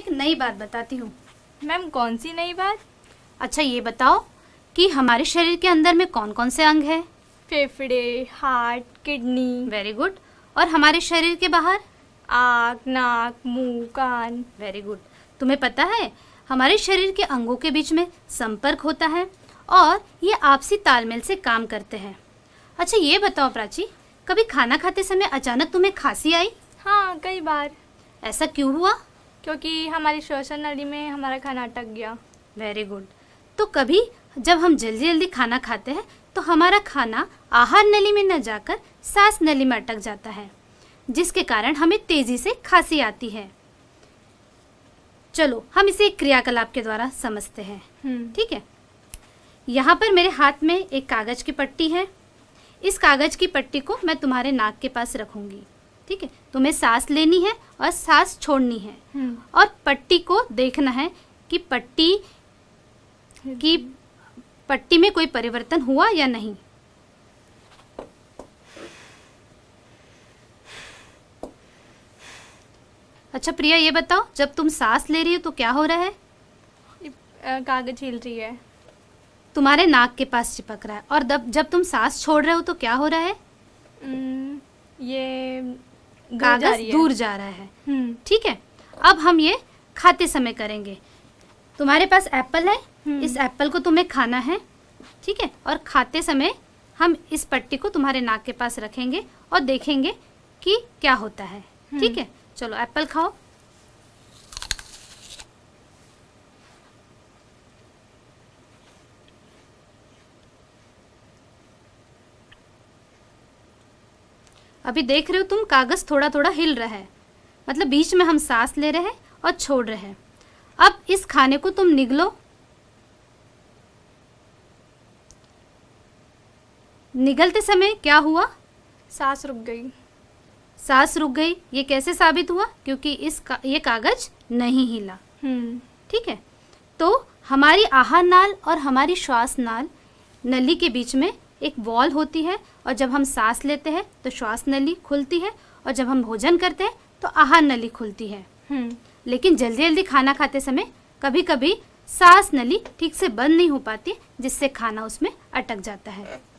एक नई बात बताती हूँ मैम कौन सी नई बात अच्छा ये बताओ कि हमारे शरीर के अंदर में कौन कौन से अंग हैं? फेफड़े हार्ट किडनी वेरी गुड और हमारे शरीर के बाहर आँख नाक मुंह कान वेरी गुड तुम्हें पता है हमारे शरीर के अंगों के बीच में संपर्क होता है और ये आपसी तालमेल से काम करते हैं अच्छा ये बताओ प्राची कभी खाना खाते समय अचानक तुम्हें खांसी आई हाँ कई बार ऐसा क्यों हुआ क्योंकि हमारी श्वसन नली में हमारा खाना अटक गया वेरी गुड तो कभी जब हम जल्दी जल्दी खाना खाते हैं तो हमारा खाना आहार नली में न जाकर सांस नली में अटक जाता है जिसके कारण हमें तेजी से खांसी आती है चलो हम इसे एक क्रियाकलाप के द्वारा समझते हैं हम्म। ठीक है यहाँ पर मेरे हाथ में एक कागज की पट्टी है इस कागज की पट्टी को मैं तुम्हारे नाक के पास रखूंगी ठीक है तुम्हें सांस लेनी है और सांस छोड़नी है हम्म। और पट्टी को देखना है कि पट्टी की पट्टी में कोई परिवर्तन हुआ या नहीं अच्छा प्रिया ये बताओ जब तुम सांस ले रही हो तो क्या हो रहा है कागज हिल रही है तुम्हारे नाक के पास चिपक रहा है और जब तुम सांस छोड़ रहे हो तो क्या हो रहा है ये कागज दूर जा रहा है हम्म। ठीक है अब हम ये खाते समय करेंगे तुम्हारे पास एप्पल है हम्म। इस एप्पल को तुम्हें खाना है ठीक है और खाते समय हम इस पट्टी को तुम्हारे नाक के पास रखेंगे और देखेंगे कि क्या होता है हम्म। ठीक है चलो एप्पल खाओ अभी देख रहे हो तुम कागज़ थोड़ा थोड़ा हिल रहा है मतलब बीच में हम सांस ले रहे हैं और छोड़ रहे हैं अब इस खाने को तुम निगलो निगलते समय क्या हुआ सांस रुक गई सांस रुक गई ये कैसे साबित हुआ क्योंकि इस का, ये कागज नहीं हिला हम्म। ठीक है तो हमारी आहार नाल और हमारी श्वास नाल नली के बीच में एक वॉल होती है और जब हम सांस लेते हैं तो श्वास नली खुलती है और जब हम भोजन करते हैं तो आहार नली खुलती है हम्म। लेकिन जल्दी जल्दी खाना खाते समय कभी कभी सांस नली ठीक से बंद नहीं हो पाती जिससे खाना उसमें अटक जाता है